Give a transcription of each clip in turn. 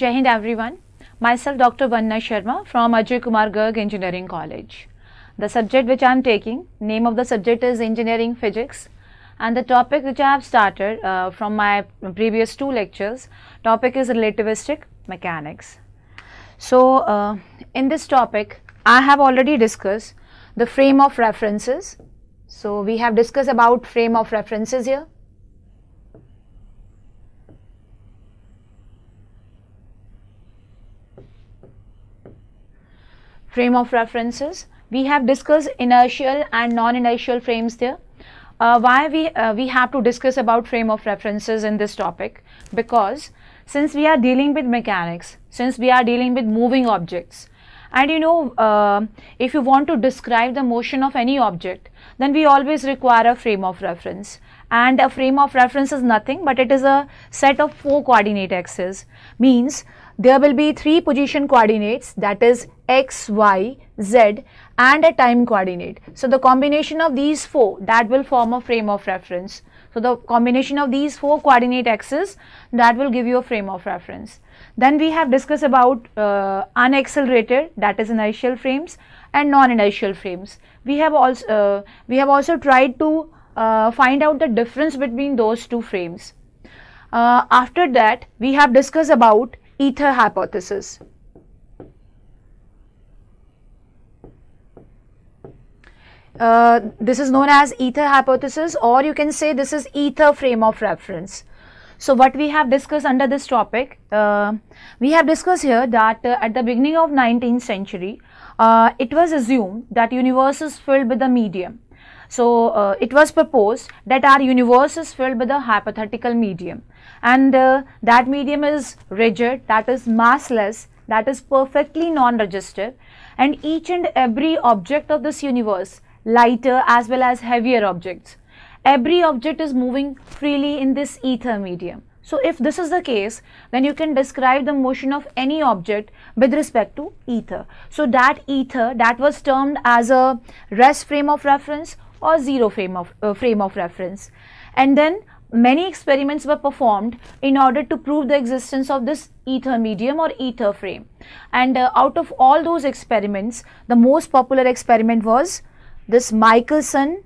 Jai Hind everyone. Myself Dr. Vanna Sharma from Ajay Kumar Garg Engineering College. The subject which I am taking, name of the subject is Engineering Physics and the topic which I have started uh, from my previous two lectures, topic is relativistic mechanics. So, uh, in this topic, I have already discussed the frame of references. So, we have discussed about frame of references here frame of references. We have discussed inertial and non-inertial frames there. Uh, why we, uh, we have to discuss about frame of references in this topic? Because since we are dealing with mechanics, since we are dealing with moving objects, and you know, uh, if you want to describe the motion of any object, then we always require a frame of reference. And a frame of reference is nothing but it is a set of four coordinate axes. Means there will be three position coordinates that is x, y, z and a time coordinate. So the combination of these four that will form a frame of reference. So the combination of these four coordinate axes that will give you a frame of reference. Then we have discussed about uh, unaccelerated that is inertial frames and non-inertial frames. We have also uh, we have also tried to uh, find out the difference between those two frames. Uh, after that we have discussed about ether hypothesis. Uh, this is known as ether hypothesis or you can say this is ether frame of reference. So, what we have discussed under this topic, uh, we have discussed here that uh, at the beginning of 19th century, uh, it was assumed that universe is filled with a medium. So, uh, it was proposed that our universe is filled with a hypothetical medium and uh, that medium is rigid, that is massless, that is perfectly non resistive and each and every object of this universe, lighter as well as heavier objects, every object is moving freely in this ether medium. So if this is the case, then you can describe the motion of any object with respect to ether. So that ether that was termed as a rest frame of reference or zero frame of uh, frame of reference. And then many experiments were performed in order to prove the existence of this ether medium or ether frame. And uh, out of all those experiments, the most popular experiment was this Michelson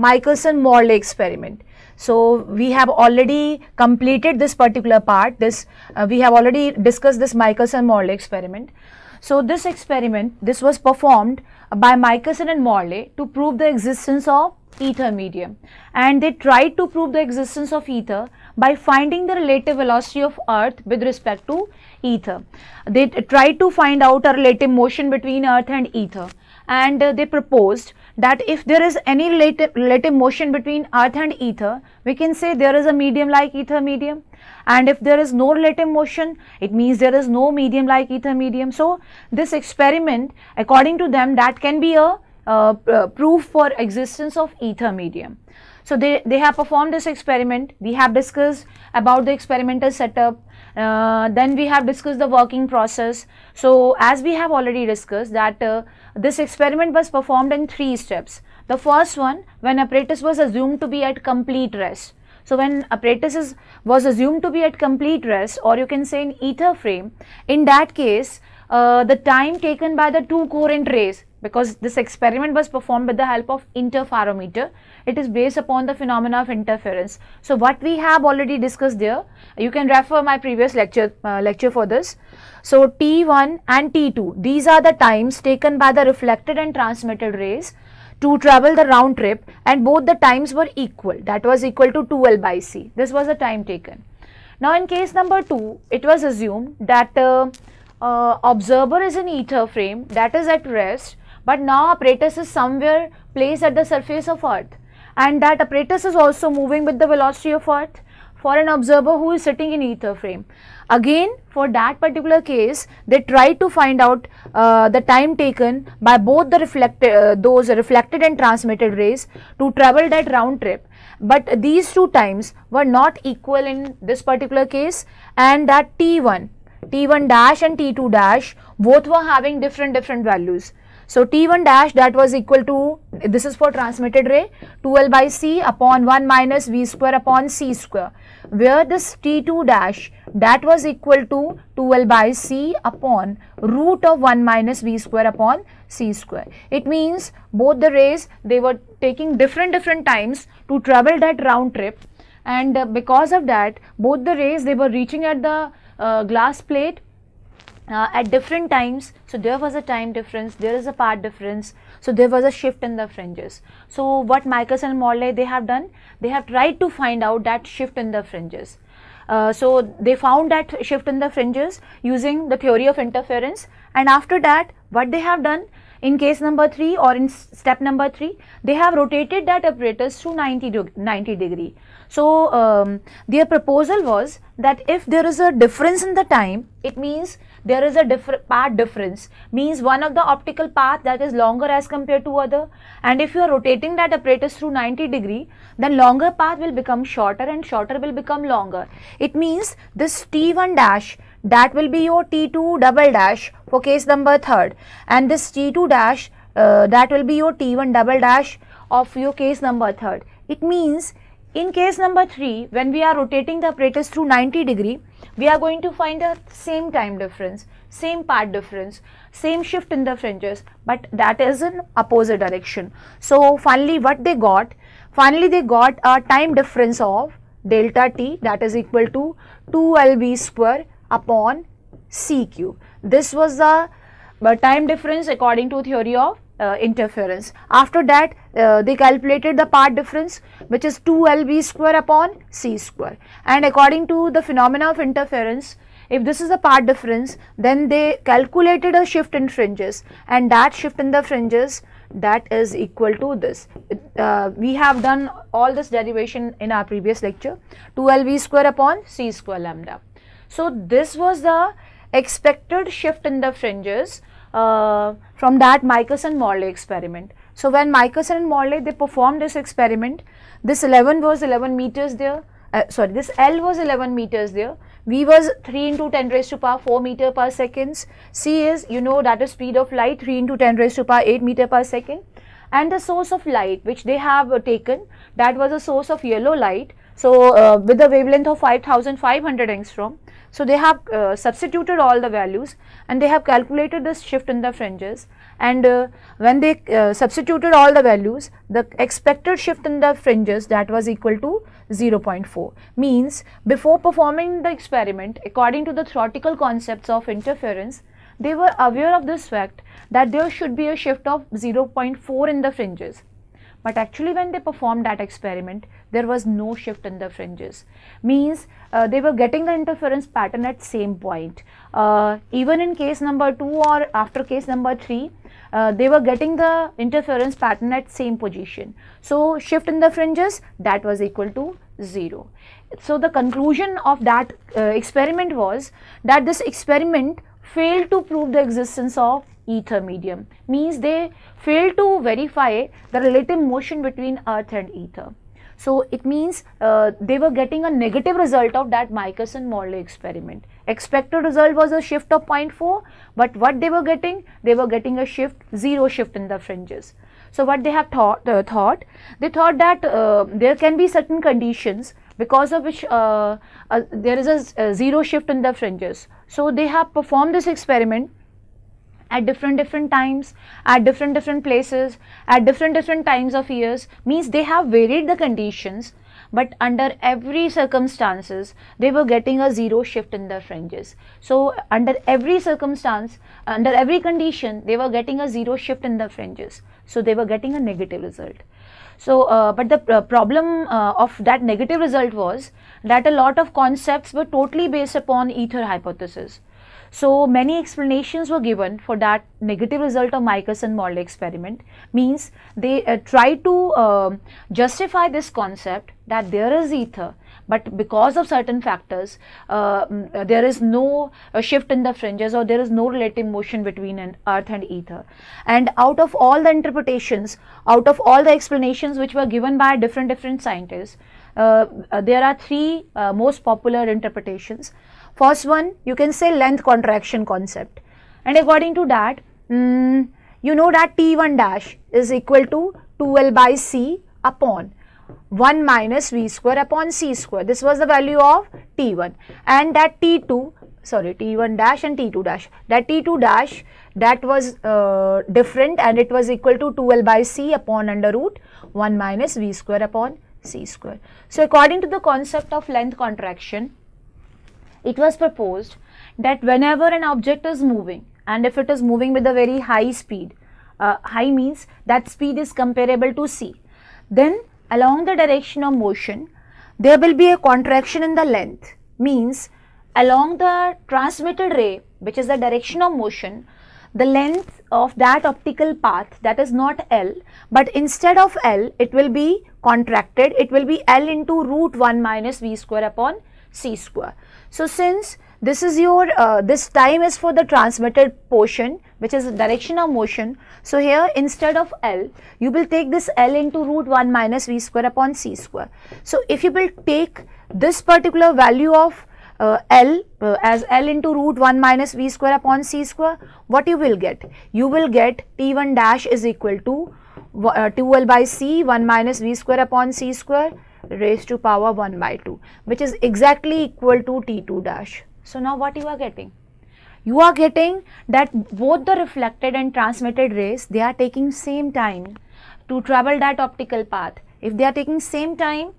Michelson-Morley experiment. So, we have already completed this particular part, this uh, we have already discussed this Michelson-Morley experiment. So this experiment, this was performed by Michelson and Morley to prove the existence of ether medium and they tried to prove the existence of ether by finding the relative velocity of earth with respect to ether. They tried to find out a relative motion between earth and ether and uh, they proposed that if there is any relative, relative motion between earth and ether, we can say there is a medium like ether medium and if there is no relative motion it means there is no medium like ether medium so this experiment according to them that can be a uh, proof for existence of ether medium so they they have performed this experiment we have discussed about the experimental setup uh, then we have discussed the working process. So, as we have already discussed that uh, this experiment was performed in three steps. The first one when apparatus was assumed to be at complete rest. So when apparatus was assumed to be at complete rest or you can say in ether frame, in that case uh, the time taken by the two coherent rays because this experiment was performed with the help of interferometer. It is based upon the phenomena of interference. So what we have already discussed there, you can refer my previous lecture, uh, lecture for this. So T1 and T2, these are the times taken by the reflected and transmitted rays to travel the round trip and both the times were equal that was equal to 2L by C. This was the time taken. Now in case number 2 it was assumed that uh, uh, observer is in ether frame that is at rest but now apparatus is somewhere placed at the surface of earth and that apparatus is also moving with the velocity of earth for an observer who is sitting in ether frame. Again for that particular case they try to find out uh, the time taken by both the reflected uh, those reflected and transmitted rays to travel that round trip but these two times were not equal in this particular case and that T1, T1 dash and T2 dash both were having different different values. So, T1 dash that was equal to this is for transmitted ray 2L by C upon 1 minus V square upon C square where this T2 dash that was equal to 2L by C upon root of 1 minus V square upon C square. It means both the rays they were taking different different times to travel that round trip and uh, because of that both the rays they were reaching at the uh, glass plate uh, at different times. So, there was a time difference, there is a part difference so there was a shift in the fringes. So what Michelson and Morley they have done, they have tried to find out that shift in the fringes. Uh, so they found that shift in the fringes using the theory of interference and after that what they have done in case number 3 or in step number 3 they have rotated that apparatus to 90, de 90 degree. So um, their proposal was that if there is a difference in the time it means there is a diff path difference means one of the optical path that is longer as compared to other and if you are rotating that apparatus through 90 degree then longer path will become shorter and shorter will become longer. It means this T1 dash that will be your T2 double dash for case number third and this T2 dash uh, that will be your T1 double dash of your case number third. It means in case number 3, when we are rotating the apparatus through 90 degree, we are going to find the same time difference, same part difference, same shift in the fringes, but that is in opposite direction. So, finally what they got? Finally, they got a time difference of delta t that is equal to 2lb square upon cq. This was the time difference according to theory of uh, interference. After that uh, they calculated the part difference which is 2LB square upon C square and according to the phenomena of interference if this is the part difference then they calculated a shift in fringes and that shift in the fringes that is equal to this. Uh, we have done all this derivation in our previous lecture 2 L V square upon C square lambda. So, this was the expected shift in the fringes uh, from that Michelson-Morley experiment. So, when Michelson and Morley they performed this experiment, this 11 was 11 meters there, uh, sorry this L was 11 meters there, V was 3 into 10 raised to power 4 meter per seconds, C is you know that is speed of light 3 into 10 raised to power 8 meter per second and the source of light which they have uh, taken that was a source of yellow light. So, uh, with a wavelength of 5500 angstrom so, they have uh, substituted all the values and they have calculated this shift in the fringes and uh, when they uh, substituted all the values, the expected shift in the fringes that was equal to 0.4 means before performing the experiment according to the theoretical concepts of interference, they were aware of this fact that there should be a shift of 0.4 in the fringes. But actually when they performed that experiment, there was no shift in the fringes. Means uh, they were getting the interference pattern at same point. Uh, even in case number 2 or after case number 3, uh, they were getting the interference pattern at same position. So, shift in the fringes that was equal to 0. So, the conclusion of that uh, experiment was that this experiment failed to prove the existence of ether medium means they failed to verify the relative motion between earth and ether. So it means uh, they were getting a negative result of that Michelson-Morley experiment. Expected result was a shift of 0.4 but what they were getting? They were getting a shift, zero shift in the fringes. So what they have thought, uh, thought they thought that uh, there can be certain conditions because of which uh, uh, there is a, a zero shift in the fringes. So they have performed this experiment at different different times, at different different places, at different different times of years means they have varied the conditions but under every circumstances they were getting a zero shift in their fringes so under every circumstance under every condition they were getting a zero shift in the fringes so they were getting a negative result so uh, but the uh, problem uh, of that negative result was that a lot of concepts were totally based upon ether hypothesis so many explanations were given for that negative result of Micus and Morley experiment means they uh, try to uh, justify this concept that there is ether but because of certain factors uh, there is no uh, shift in the fringes or there is no relative motion between an earth and ether and out of all the interpretations out of all the explanations which were given by different different scientists uh, uh there are three uh, most popular interpretations First one, you can say length contraction concept. And according to that, mm, you know that T1 dash is equal to 2L by C upon 1 minus V square upon C square. This was the value of T1 and that T2 sorry T1 dash and T2 dash that T2 dash that was uh, different and it was equal to 2L by C upon under root 1 minus V square upon C square. So, according to the concept of length contraction it was proposed that whenever an object is moving and if it is moving with a very high speed, uh, high means that speed is comparable to c, then along the direction of motion, there will be a contraction in the length means along the transmitted ray which is the direction of motion, the length of that optical path that is not L but instead of L it will be contracted it will be L into root 1 minus V square upon C square. So, since this is your, uh, this time is for the transmitted portion which is direction of motion. So, here instead of L, you will take this L into root 1 minus V square upon C square. So, if you will take this particular value of uh, L uh, as L into root 1 minus V square upon C square, what you will get? You will get T1 dash is equal to uh, 2L by C 1 minus V square upon C square raised to power 1 by 2 which is exactly equal to T2 dash. So now what you are getting? You are getting that both the reflected and transmitted rays they are taking same time to travel that optical path. If they are taking same time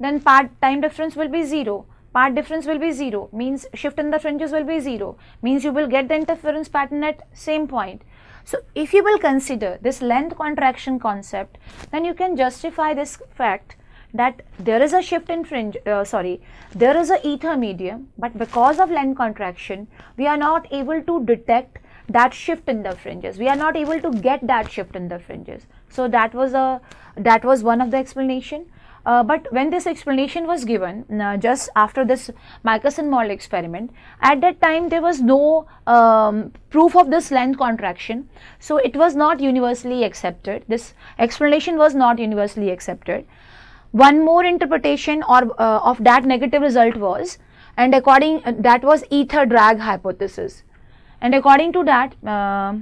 then part time difference will be 0 part difference will be 0 means shift in the fringes will be 0 means you will get the interference pattern at same point. So, if you will consider this length contraction concept then you can justify this fact that there is a shift in fringe, uh, sorry, there is a ether medium, but because of length contraction, we are not able to detect that shift in the fringes. We are not able to get that shift in the fringes. So that was a that was one of the explanation. Uh, but when this explanation was given uh, just after this Michelson model experiment at that time there was no um, proof of this length contraction so it was not universally accepted this explanation was not universally accepted one more interpretation or uh, of that negative result was, and according uh, that was ether drag hypothesis. And according to that, uh,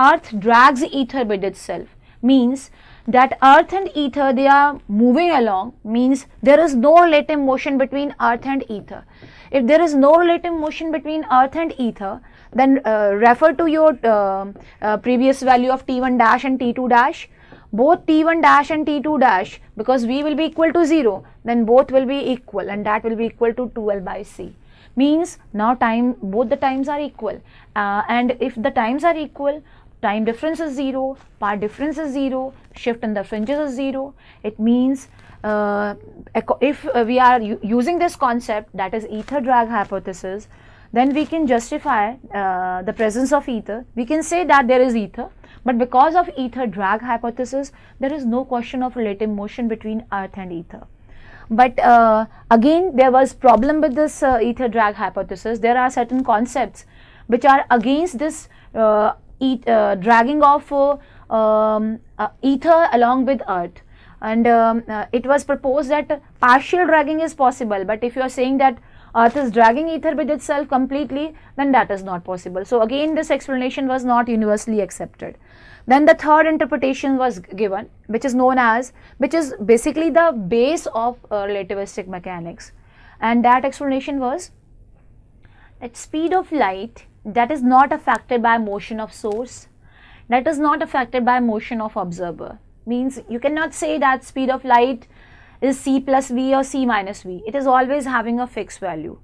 Earth drags ether with itself means that earth and ether they are moving along means there is no relative motion between earth and ether if there is no relative motion between earth and ether then uh, refer to your uh, uh, previous value of t1 dash and t2 dash both T1 dash and T2 dash because V will be equal to 0 then both will be equal and that will be equal to 2L by C means now time both the times are equal uh, and if the times are equal time difference is 0 part difference is 0 shift in the fringes is 0 it means uh, if uh, we are using this concept that is ether drag hypothesis then we can justify uh, the presence of ether. We can say that there is ether, but because of ether drag hypothesis, there is no question of relative motion between earth and ether. But uh, again, there was problem with this uh, ether drag hypothesis. There are certain concepts which are against this uh, uh, dragging of uh, um, ether along with earth and um, uh, it was proposed that partial dragging is possible but if you are saying that earth uh, is dragging ether with itself completely, then that is not possible. So again this explanation was not universally accepted. Then the third interpretation was given which is known as, which is basically the base of uh, relativistic mechanics and that explanation was that speed of light that is not affected by motion of source, that is not affected by motion of observer means you cannot say that speed of light is c plus v or c minus v. It is always having a fixed value.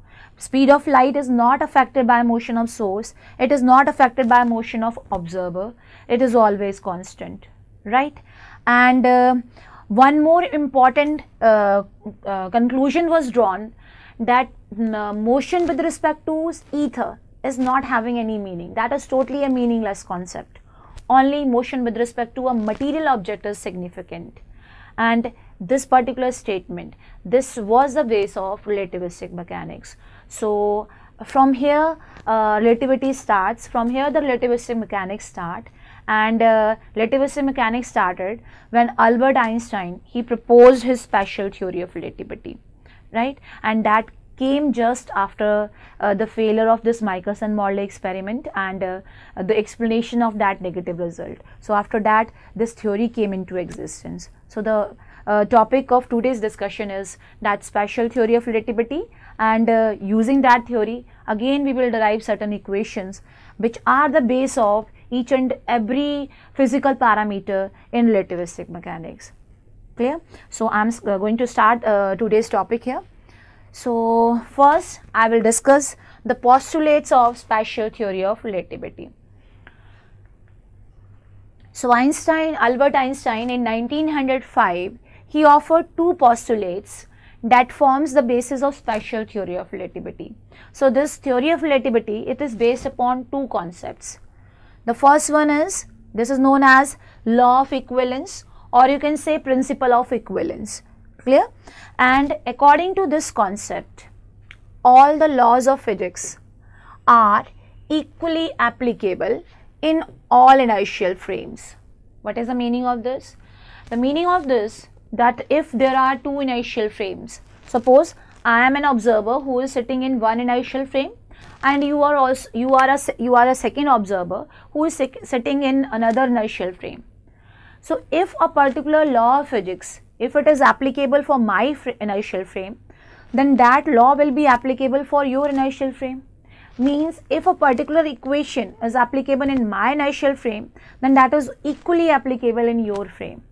Speed of light is not affected by motion of source. It is not affected by motion of observer. It is always constant, right? And uh, one more important uh, uh, conclusion was drawn that mm, uh, motion with respect to ether is not having any meaning. That is totally a meaningless concept. Only motion with respect to a material object is significant. And this particular statement this was the base of relativistic mechanics so from here uh, relativity starts from here the relativistic mechanics start and uh, relativistic mechanics started when albert einstein he proposed his special theory of relativity right and that came just after uh, the failure of this Michelson Morley experiment and uh, the explanation of that negative result. So after that, this theory came into existence. So the uh, topic of today's discussion is that special theory of relativity and uh, using that theory again we will derive certain equations which are the base of each and every physical parameter in relativistic mechanics clear so i'm uh, going to start uh, today's topic here so first i will discuss the postulates of special theory of relativity so einstein albert einstein in 1905 he offered two postulates that forms the basis of special theory of relativity. So this theory of relativity, it is based upon two concepts. The first one is, this is known as law of equivalence or you can say principle of equivalence, clear? And according to this concept, all the laws of physics are equally applicable in all inertial frames. What is the meaning of this? The meaning of this that if there are two inertial frames, suppose I am an observer who is sitting in one inertial frame and you are also you are a you are a second observer who is sitting in another inertial frame so if a particular law of physics if it is applicable for my fr inertial frame then that law will be applicable for your inertial frame means if a particular equation is applicable in my inertial frame then that is equally applicable in your frame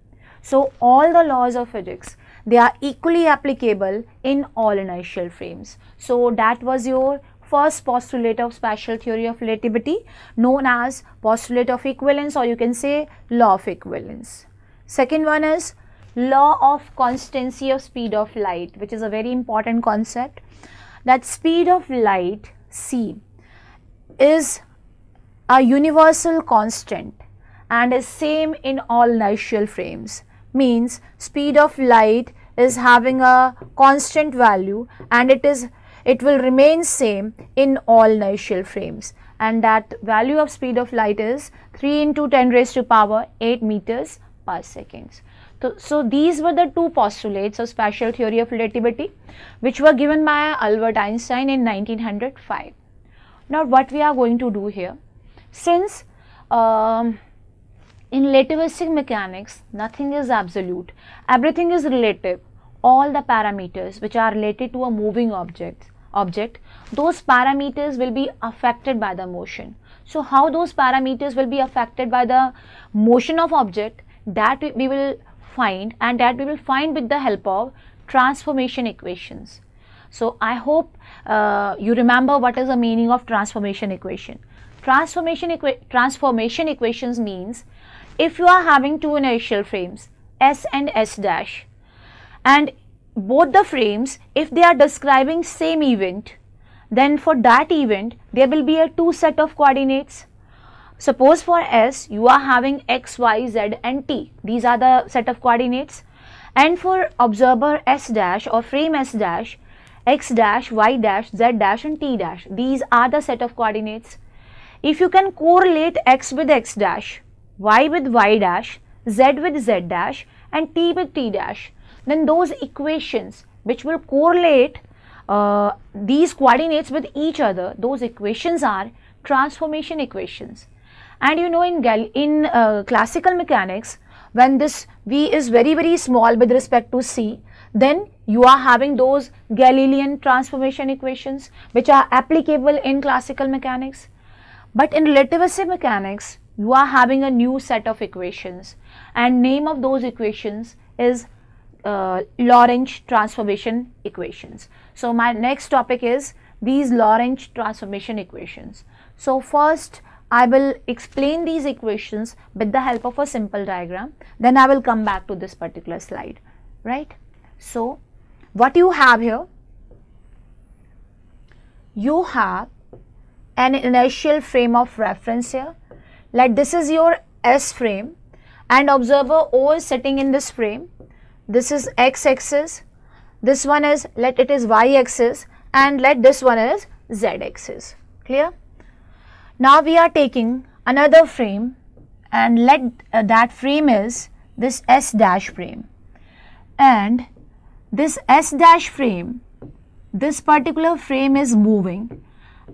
so all the laws of physics, they are equally applicable in all inertial frames. So that was your first postulate of special theory of relativity known as postulate of equivalence or you can say law of equivalence. Second one is law of constancy of speed of light which is a very important concept that speed of light c is a universal constant and is same in all inertial frames means speed of light is having a constant value and it is it will remain same in all inertial frames and that value of speed of light is 3 into 10 raised to power 8 meters per seconds. So, so these were the two postulates of special theory of relativity which were given by Albert Einstein in 1905. Now what we are going to do here, since um, in relativistic mechanics, nothing is absolute, everything is relative. All the parameters which are related to a moving object, object those parameters will be affected by the motion. So, how those parameters will be affected by the motion of object that we will find and that we will find with the help of transformation equations. So, I hope uh, you remember what is the meaning of transformation equation. Transformation, equa transformation equations means if you are having two inertial frames S and S dash and both the frames if they are describing same event then for that event there will be a two set of coordinates. Suppose for S you are having x, y, z and t these are the set of coordinates and for observer S dash or frame S dash x dash, y dash, z dash and t dash these are the set of coordinates. If you can correlate x with x dash y with y dash, z with z dash and t with t dash, then those equations which will correlate uh, these coordinates with each other, those equations are transformation equations. And you know in, in uh, classical mechanics, when this V is very very small with respect to C, then you are having those Galilean transformation equations which are applicable in classical mechanics. But in relativistic mechanics, you are having a new set of equations and name of those equations is uh, Lorentz transformation equations. So my next topic is these Lorentz transformation equations. So first I will explain these equations with the help of a simple diagram then I will come back to this particular slide right. So what you have here you have an inertial frame of reference here let this is your S frame and observer O is sitting in this frame. This is X axis, this one is let it is Y axis and let this one is Z axis. Clear? Now we are taking another frame and let uh, that frame is this S dash frame and this S dash frame, this particular frame is moving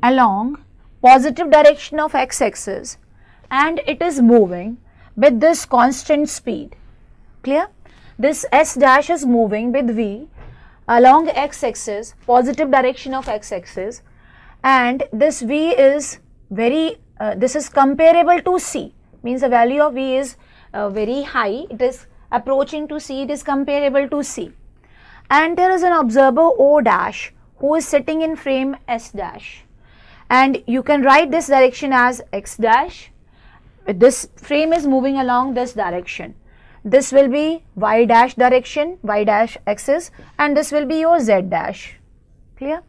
along positive direction of x axis and it is moving with this constant speed. Clear? This S dash is moving with V along x axis, positive direction of x axis and this V is very, uh, this is comparable to C means the value of V is uh, very high, it is approaching to C, it is comparable to C. And there is an observer O dash who is sitting in frame S dash and you can write this direction as x dash this frame is moving along this direction. This will be y dash direction, y dash axis and this will be your z dash, clear?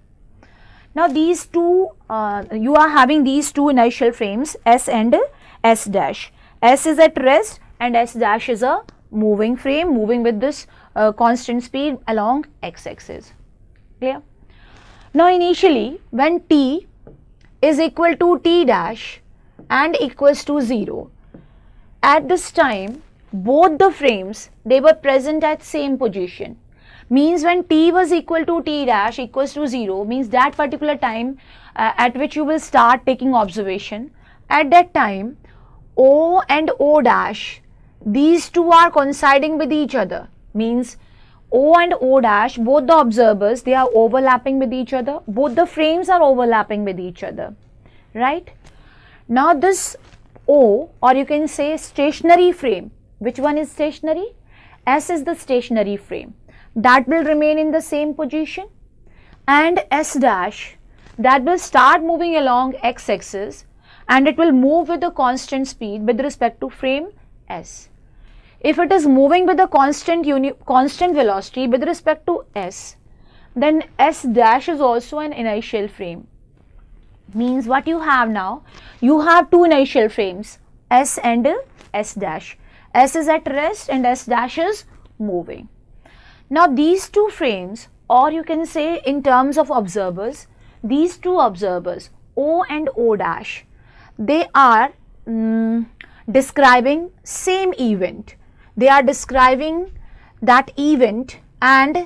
Now these two, uh, you are having these two initial frames S and S dash. S is at rest and S dash is a moving frame moving with this uh, constant speed along x axis, clear? Now initially when t is equal to t dash, and equals to 0. At this time, both the frames, they were present at same position. Means when t was equal to t dash equals to 0, means that particular time uh, at which you will start taking observation, at that time, O and O dash, these two are coinciding with each other. Means O and O dash, both the observers, they are overlapping with each other. Both the frames are overlapping with each other, right? Now this O or you can say stationary frame, which one is stationary? S is the stationary frame that will remain in the same position and S dash that will start moving along x axis and it will move with a constant speed with respect to frame S. If it is moving with a constant constant velocity with respect to S, then S dash is also an inertial frame means what you have now you have two initial frames s and s dash s is at rest and s dash is moving now these two frames or you can say in terms of observers these two observers o and o dash they are mm, describing same event they are describing that event and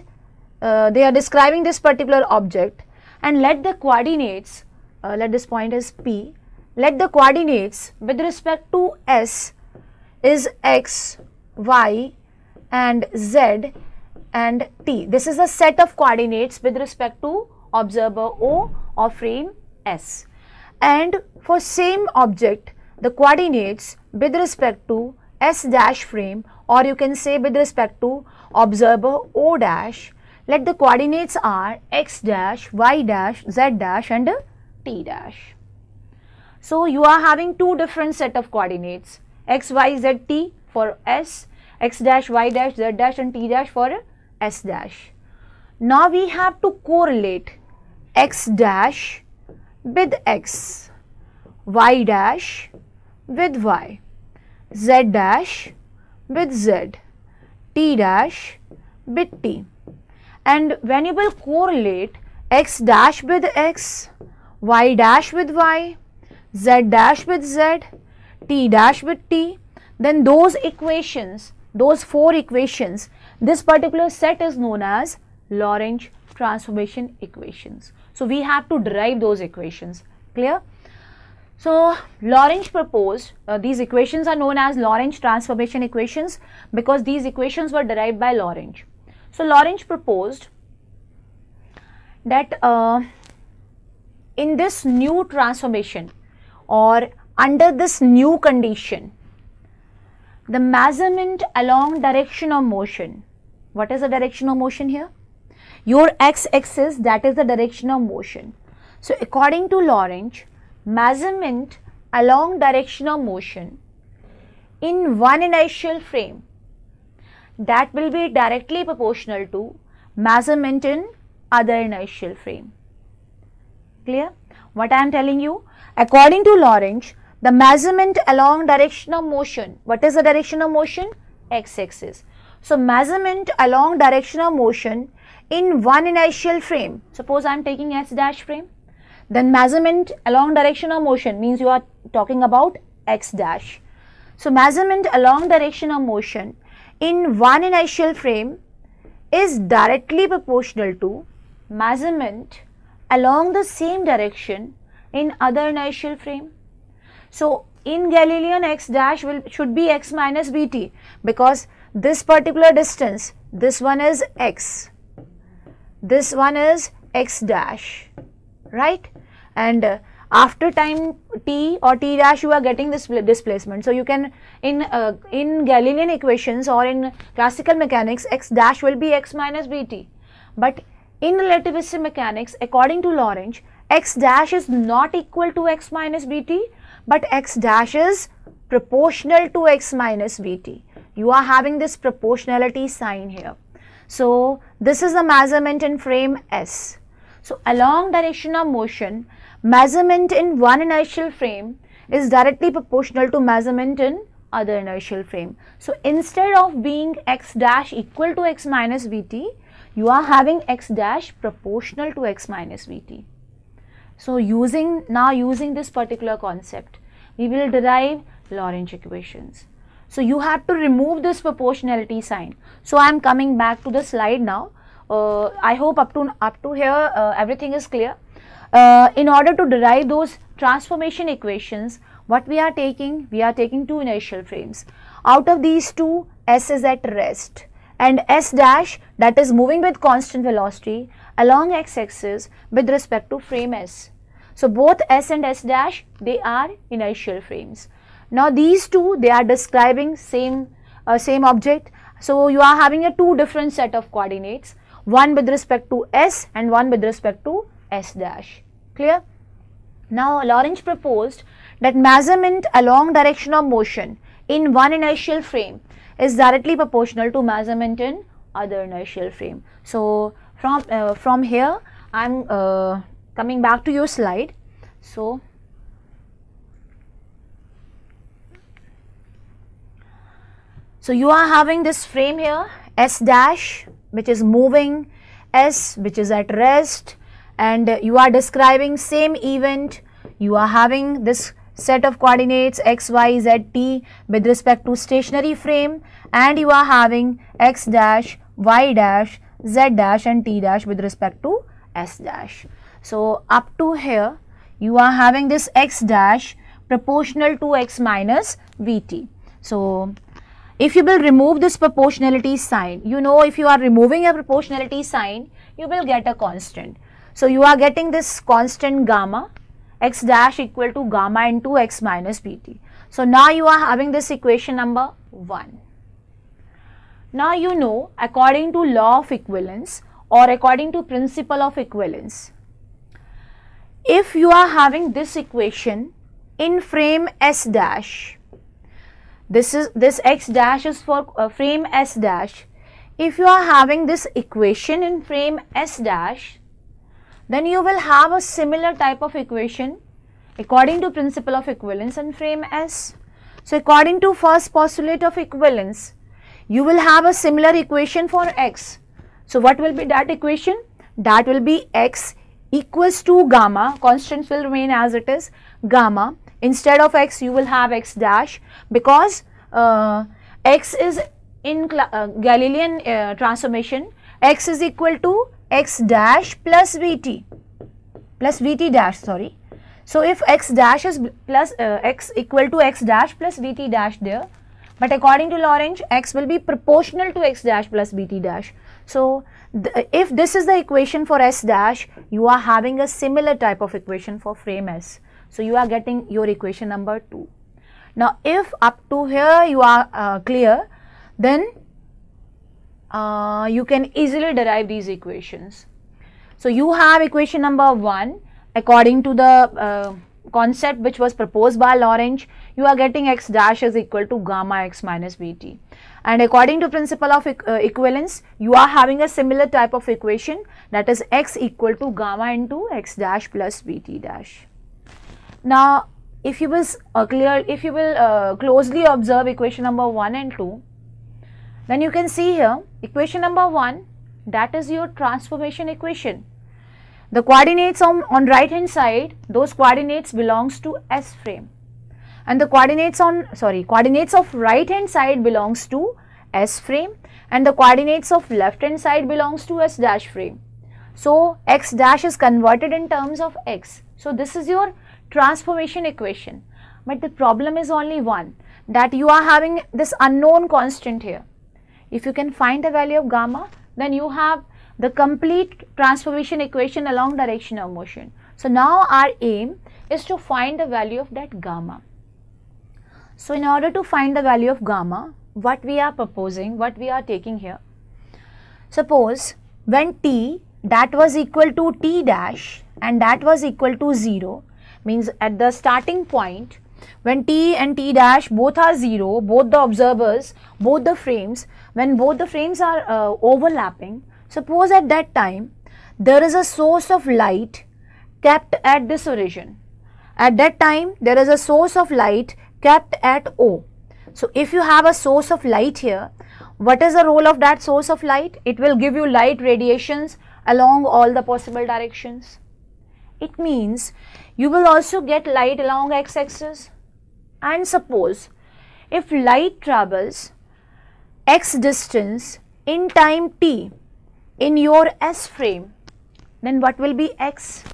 uh, they are describing this particular object and let the coordinates uh, let this point is P, let the coordinates with respect to S is X, Y and Z and T. This is a set of coordinates with respect to observer O or frame S. And for same object, the coordinates with respect to S dash frame or you can say with respect to observer O dash, let the coordinates are X dash, Y dash, Z dash and t dash. So you are having two different set of coordinates x, y, z, t for s, x dash, y dash, z dash and t dash for s dash. Now we have to correlate x dash with x, y dash with y, z dash with z, t dash with t. And when you will correlate x dash with x, y dash with y, z dash with z, t dash with t, then those equations, those four equations, this particular set is known as Lorentz transformation equations. So, we have to derive those equations, clear? So, Lorentz proposed uh, these equations are known as Lorentz transformation equations because these equations were derived by Lorentz. So, Lorentz proposed that uh, in this new transformation or under this new condition, the measurement along direction of motion. What is the direction of motion here? Your x-axis that is the direction of motion. So, according to Lorentz, measurement along direction of motion in one inertial frame that will be directly proportional to measurement in other inertial frame. Clear? What I am telling you? According to Lorentz, the measurement along direction of motion. What is the direction of motion? X axis. So, measurement along direction of motion in one inertial frame. Suppose I am taking S dash frame. Then measurement along direction of motion means you are talking about X dash. So, measurement along direction of motion in one inertial frame is directly proportional to measurement along the same direction in other inertial frame. So, in Galilean x dash will should be x minus bt because this particular distance this one is x this one is x dash right and uh, after time t or t dash you are getting this displacement. So, you can in uh, in Galilean equations or in classical mechanics x dash will be x minus bt but in relativistic mechanics, according to Lorentz, x dash is not equal to x minus bt, but x dash is proportional to x minus bt. You are having this proportionality sign here. So, this is the measurement in frame S. So, along direction of motion, measurement in one inertial frame is directly proportional to measurement in other inertial frame. So, instead of being x dash equal to x minus bt, you are having x dash proportional to x minus vt. So using now using this particular concept, we will derive Lorentz equations. So you have to remove this proportionality sign. So I am coming back to the slide now. Uh, I hope up to up to here uh, everything is clear. Uh, in order to derive those transformation equations, what we are taking? We are taking two inertial frames. Out of these two, S is at rest and s dash that is moving with constant velocity along x axis with respect to frame s. So, both s and s dash they are inertial frames. Now, these two they are describing same uh, same object. So, you are having a two different set of coordinates one with respect to s and one with respect to s dash clear. Now, Lorentz proposed that measurement along direction of motion in one inertial frame is directly proportional to measurement in other inertial frame. So, from, uh, from here I am uh, coming back to your slide. So, so you are having this frame here S dash which is moving, S which is at rest and you are describing same event, you are having this set of coordinates x, y, z, t with respect to stationary frame and you are having x dash, y dash, z dash and t dash with respect to s dash. So, up to here you are having this x dash proportional to x minus vt. So, if you will remove this proportionality sign, you know if you are removing a proportionality sign, you will get a constant. So, you are getting this constant gamma x dash equal to gamma into x minus pt. So now you are having this equation number 1. Now you know according to law of equivalence or according to principle of equivalence, if you are having this equation in frame S dash, this is this x dash is for uh, frame S dash. If you are having this equation in frame S dash, then you will have a similar type of equation according to principle of equivalence and frame S. So, according to first postulate of equivalence, you will have a similar equation for x. So, what will be that equation? That will be x equals to gamma, Constants will remain as it is, gamma. Instead of x, you will have x dash because uh, x is in uh, Galilean uh, transformation, x is equal to x dash plus vt plus vt dash sorry. So, if x dash is plus uh, x equal to x dash plus vt dash there but according to Lorentz, x will be proportional to x dash plus vt dash. So, th if this is the equation for s dash you are having a similar type of equation for frame s. So, you are getting your equation number 2. Now, if up to here you are uh, clear then uh, you can easily derive these equations. So, you have equation number 1 according to the uh, concept which was proposed by Lorentz, you are getting x dash is equal to gamma x minus vt and according to principle of uh, equivalence you are having a similar type of equation that is x equal to gamma into x dash plus vt dash. Now if you will uh, clear if you will uh, closely observe equation number 1 and 2 then you can see here equation number 1 that is your transformation equation. The coordinates on, on right hand side those coordinates belongs to S frame and the coordinates on sorry coordinates of right hand side belongs to S frame and the coordinates of left hand side belongs to S dash frame. So, X dash is converted in terms of X. So, this is your transformation equation but the problem is only one that you are having this unknown constant here if you can find the value of gamma, then you have the complete transformation equation along direction of motion. So, now our aim is to find the value of that gamma. So, in order to find the value of gamma, what we are proposing, what we are taking here, suppose when t that was equal to t dash and that was equal to 0 means at the starting point when t and t dash both are 0, both the observers, both the frames, when both the frames are uh, overlapping, suppose at that time there is a source of light kept at this origin. At that time there is a source of light kept at O. So if you have a source of light here, what is the role of that source of light? It will give you light radiations along all the possible directions. It means you will also get light along x-axis and suppose if light travels x distance in time t in your S frame, then what will be x?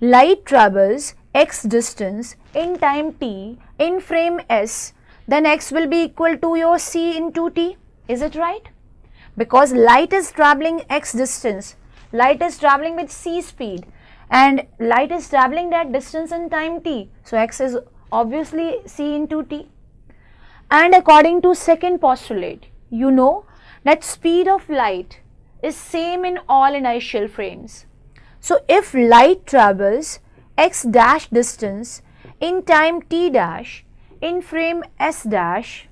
Light travels x distance in time t in frame S, then x will be equal to your c into t. Is it right? Because light is traveling x distance, light is traveling with c speed and light is traveling that distance in time t. So, x is obviously c into t. And according to second postulate, you know that speed of light is same in all inertial frames. So, if light travels x dash distance in time t dash in frame s dash,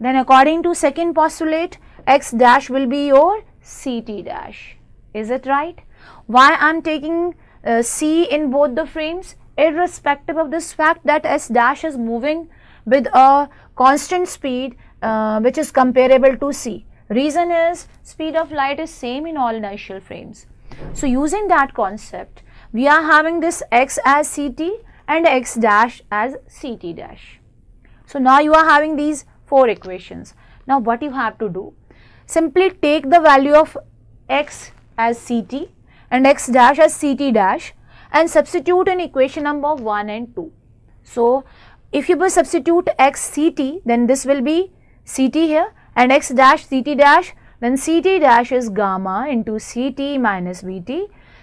then according to second postulate, x dash will be your ct dash. Is it right? Why I am taking uh, c in both the frames? irrespective of this fact that s dash is moving with a constant speed uh, which is comparable to c. Reason is speed of light is same in all inertial frames. So, using that concept we are having this x as ct and x dash as ct dash. So, now you are having these 4 equations. Now, what you have to do? Simply take the value of x as ct and x dash as ct dash and substitute in equation number 1 and 2. So, if you will substitute x ct then this will be ct here and x dash ct dash then ct dash is gamma into ct minus vt.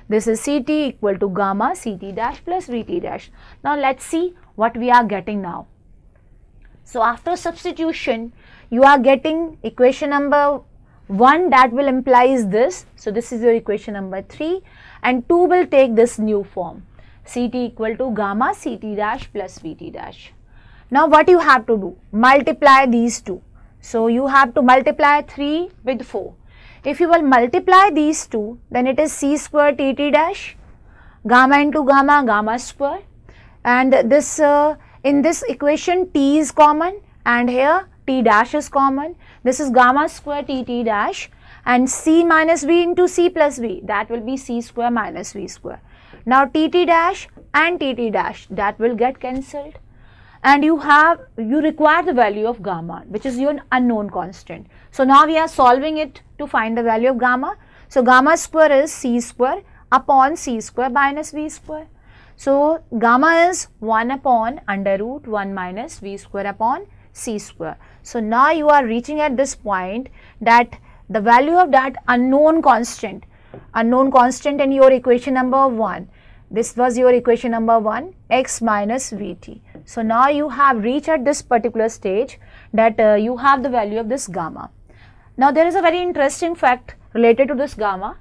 This is ct equal to gamma ct dash plus vt dash. Now let us see what we are getting now. So after substitution you are getting equation number 1 that will implies this. So this is your equation number 3 and 2 will take this new form ct equal to gamma ct dash plus vt dash. Now what you have to do? Multiply these two. So you have to multiply 3 with 4. If you will multiply these two, then it is c square t t dash, gamma into gamma, gamma square. And this, uh, in this equation, t is common and here t dash is common. This is gamma square t t dash and c minus v into c plus v, that will be c square minus v square. Now t t dash and t t dash, that will get cancelled and you have you require the value of gamma which is your unknown constant. So now we are solving it to find the value of gamma. So gamma square is c square upon c square minus v square. So gamma is 1 upon under root 1 minus v square upon c square. So now you are reaching at this point that the value of that unknown constant, unknown constant in your equation number 1, this was your equation number 1 x minus vt. So now you have reached at this particular stage that uh, you have the value of this gamma. Now there is a very interesting fact related to this gamma.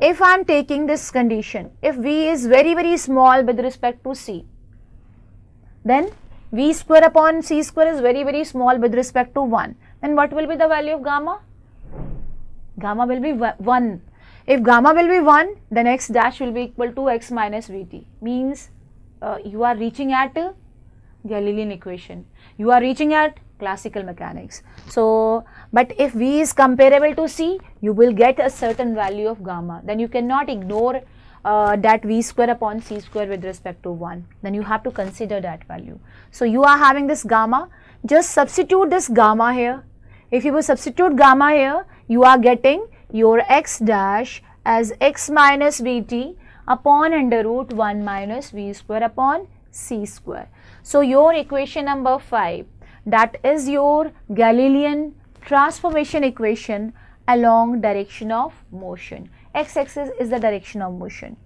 If I am taking this condition, if V is very very small with respect to C, then V square upon C square is very very small with respect to 1, then what will be the value of gamma? Gamma will be 1. If gamma will be 1, then x dash will be equal to x minus Vt means uh, you are reaching at Galilean equation. You are reaching at classical mechanics. So, but if V is comparable to C, you will get a certain value of gamma. Then you cannot ignore uh, that V square upon C square with respect to 1. Then you have to consider that value. So, you are having this gamma. Just substitute this gamma here. If you will substitute gamma here, you are getting your x dash as x minus Vt upon under root 1 minus V square upon C square. So your equation number 5 that is your Galilean transformation equation along direction of motion. X axis is the direction of motion.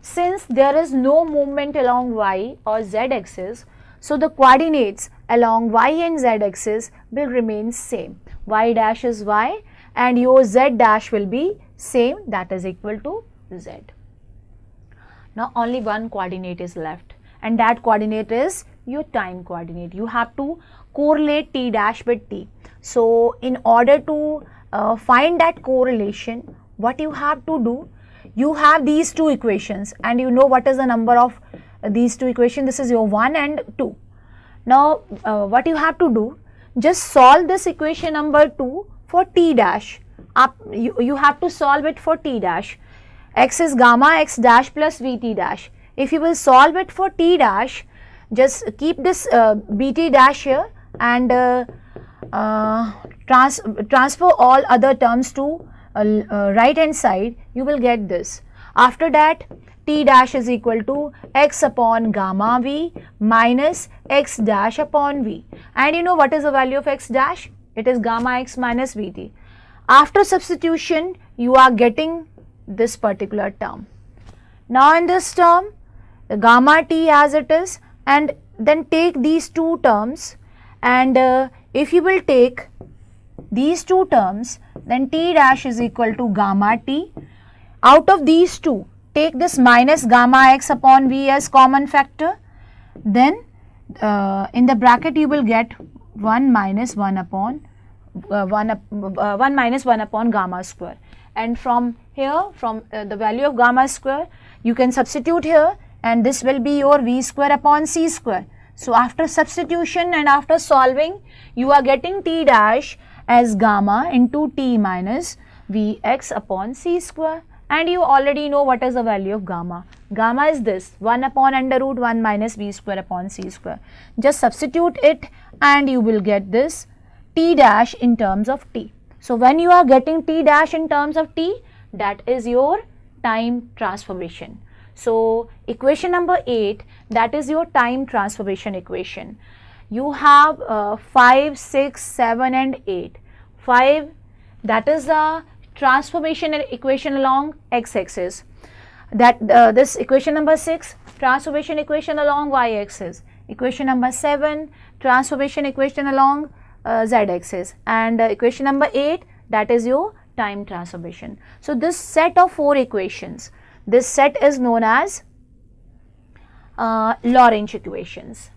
Since there is no movement along y or z axis, so the coordinates along y and z axis will remain same. y dash is y and your z dash will be same that is equal to z. Now only one coordinate is left and that coordinate is your time coordinate you have to correlate t dash with t so in order to uh, find that correlation what you have to do you have these two equations and you know what is the number of these two equations this is your 1 and 2 now uh, what you have to do just solve this equation number 2 for t dash up you, you have to solve it for t dash x is gamma x dash plus vt dash if you will solve it for t dash just keep this uh, bt dash here and uh, uh, trans transfer all other terms to right hand side you will get this. After that T dash is equal to x upon gamma V minus x dash upon V. And you know what is the value of x dash? It is gamma x minus Vt. After substitution, you are getting this particular term. Now in this term, the gamma T as it is, and then take these two terms and uh, if you will take these two terms then t dash is equal to gamma t. Out of these two take this minus gamma x upon v as common factor then uh, in the bracket you will get 1 minus 1 upon uh, 1, uh, 1 minus 1 upon gamma square and from here from uh, the value of gamma square you can substitute here and this will be your v square upon c square. So, after substitution and after solving, you are getting t dash as gamma into t minus vx upon c square and you already know what is the value of gamma. Gamma is this 1 upon under root 1 minus v square upon c square. Just substitute it and you will get this t dash in terms of t. So, when you are getting t dash in terms of t that is your time transformation. So equation number 8 that is your time transformation equation. You have uh, 5, 6, 7 and 8. 5 that is the transformation equation along x axis. That uh, this equation number 6 transformation equation along y axis. Equation number 7 transformation equation along uh, z axis and uh, equation number 8 that is your time transformation. So this set of four equations this set is known as uh, Lagrange equations.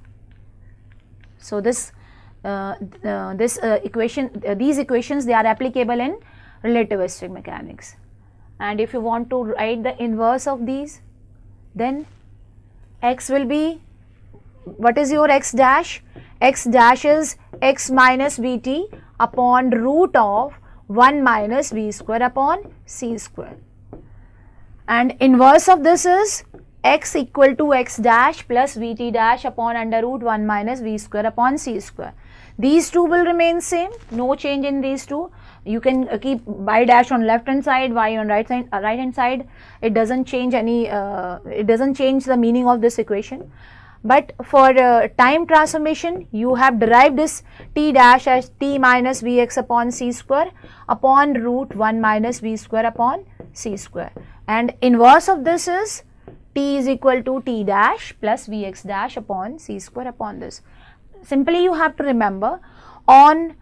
So this uh, uh, this uh, equation uh, these equations they are applicable in relativistic mechanics. And if you want to write the inverse of these, then x will be what is your x dash? x dash is x minus bt upon root of 1 minus v square upon c square and inverse of this is x equal to x dash plus vt dash upon under root 1 minus v square upon c square. These two will remain same, no change in these two. You can uh, keep y dash on left hand side, y on right side, uh, right hand side. It doesn't change any, uh, it doesn't change the meaning of this equation. But for uh, time transformation, you have derived this t dash as t minus vx upon c square upon root 1 minus v square upon c square and inverse of this is t is equal to t dash plus vx dash upon c square upon this. Simply you have to remember on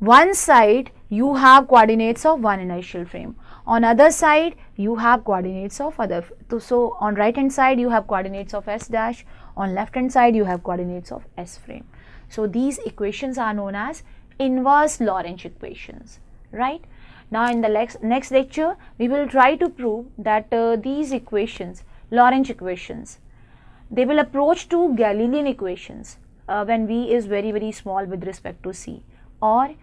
one side you have coordinates of one initial frame on other side you have coordinates of other so on right hand side you have coordinates of s dash on left hand side you have coordinates of s frame so these equations are known as inverse lorentz equations right now in the next, next lecture, we will try to prove that uh, these equations, Lorentz equations, they will approach to Galilean equations uh, when V is very very small with respect to C or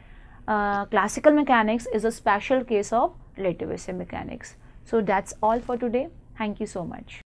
uh, classical mechanics is a special case of relativistic mechanics. So that's all for today. Thank you so much.